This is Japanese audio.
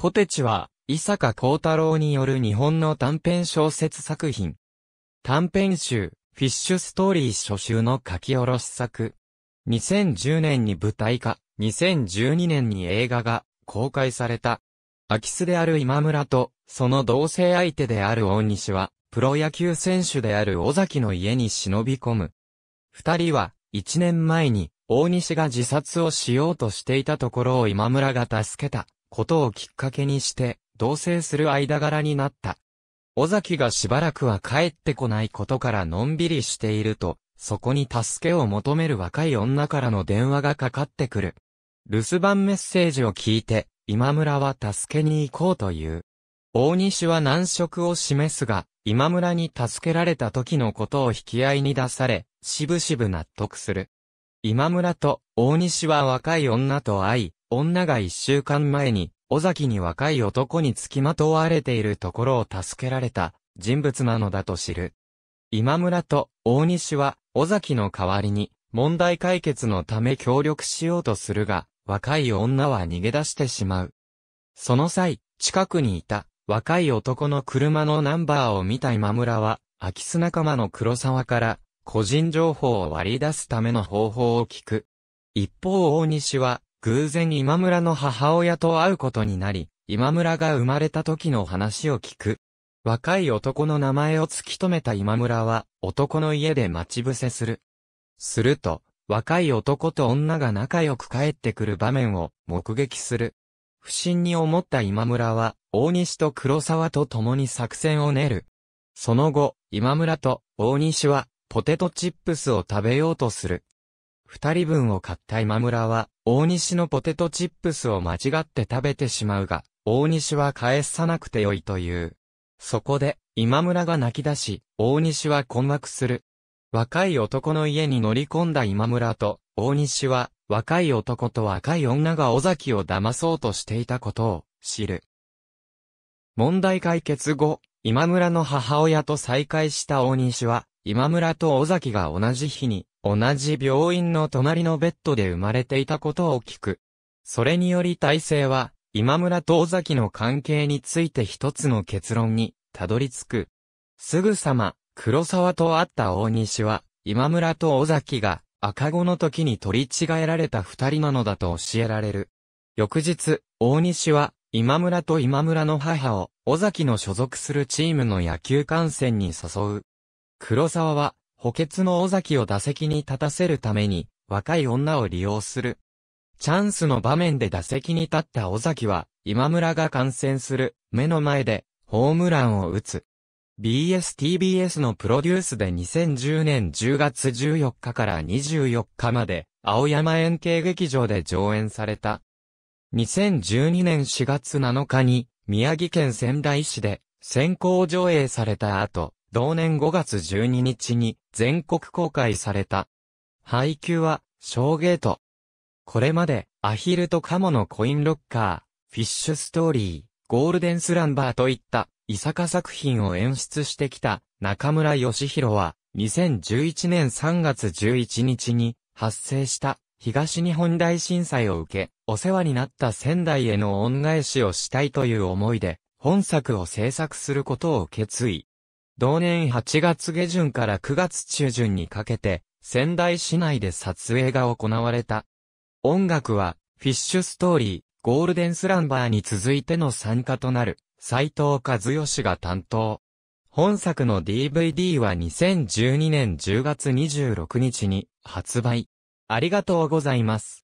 ポテチは、伊坂幸太郎による日本の短編小説作品。短編集、フィッシュストーリー初集の書き下ろし作。2010年に舞台化、2012年に映画が公開された。空き巣である今村と、その同性相手である大西は、プロ野球選手である尾崎の家に忍び込む。二人は、一年前に、大西が自殺をしようとしていたところを今村が助けた。ことをきっかけにして、同棲する間柄になった。尾崎がしばらくは帰ってこないことからのんびりしていると、そこに助けを求める若い女からの電話がかかってくる。留守番メッセージを聞いて、今村は助けに行こうという。大西は難色を示すが、今村に助けられた時のことを引き合いに出され、しぶしぶ納得する。今村と大西は若い女と会い、女が一週間前に、尾崎に若い男に付きまとわれているところを助けられた人物なのだと知る。今村と大西は、尾崎の代わりに、問題解決のため協力しようとするが、若い女は逃げ出してしまう。その際、近くにいた若い男の車のナンバーを見た今村は、空き巣仲間の黒沢から個人情報を割り出すための方法を聞く。一方大西は偶然今村の母親と会うことになり、今村が生まれた時の話を聞く。若い男の名前を突き止めた今村は、男の家で待ち伏せする。すると、若い男と女が仲良く帰ってくる場面を目撃する。不審に思った今村は、大西と黒沢と共に作戦を練る。その後、今村と大西は、ポテトチップスを食べようとする。二人分を買った今村は、大西のポテトチップスを間違って食べてしまうが、大西は返さなくてよいという。そこで、今村が泣き出し、大西は困惑する。若い男の家に乗り込んだ今村と、大西は、若い男と若い女が尾崎を騙そうとしていたことを、知る。問題解決後、今村の母親と再会した大西は、今村と尾崎が同じ日に、同じ病院の隣のベッドで生まれていたことを聞く。それにより体制は、今村と尾崎の関係について一つの結論に、たどり着く。すぐさま、黒沢と会った大西は、今村と尾崎が、赤子の時に取り違えられた二人なのだと教えられる。翌日、大西は、今村と今村の母を、尾崎の所属するチームの野球観戦に誘う。黒沢は、補欠の尾崎を打席に立たせるために、若い女を利用する。チャンスの場面で打席に立った尾崎は、今村が観戦する、目の前で、ホームランを打つ。BSTBS のプロデュースで2010年10月14日から24日まで、青山円形劇場で上演された。2012年4月7日に、宮城県仙台市で、先行上映された後、同年5月12日に全国公開された。配給は、ショーゲート。これまで、アヒルとカモのコインロッカー、フィッシュストーリー、ゴールデンスランバーといった、伊坂作品を演出してきた中村義弘は、2011年3月11日に発生した東日本大震災を受け、お世話になった仙台への恩返しをしたいという思いで、本作を制作することを決意。同年8月下旬から9月中旬にかけて、仙台市内で撮影が行われた。音楽は、フィッシュストーリー、ゴールデンスランバーに続いての参加となる、斎藤和義が担当。本作の DVD は2012年10月26日に発売。ありがとうございます。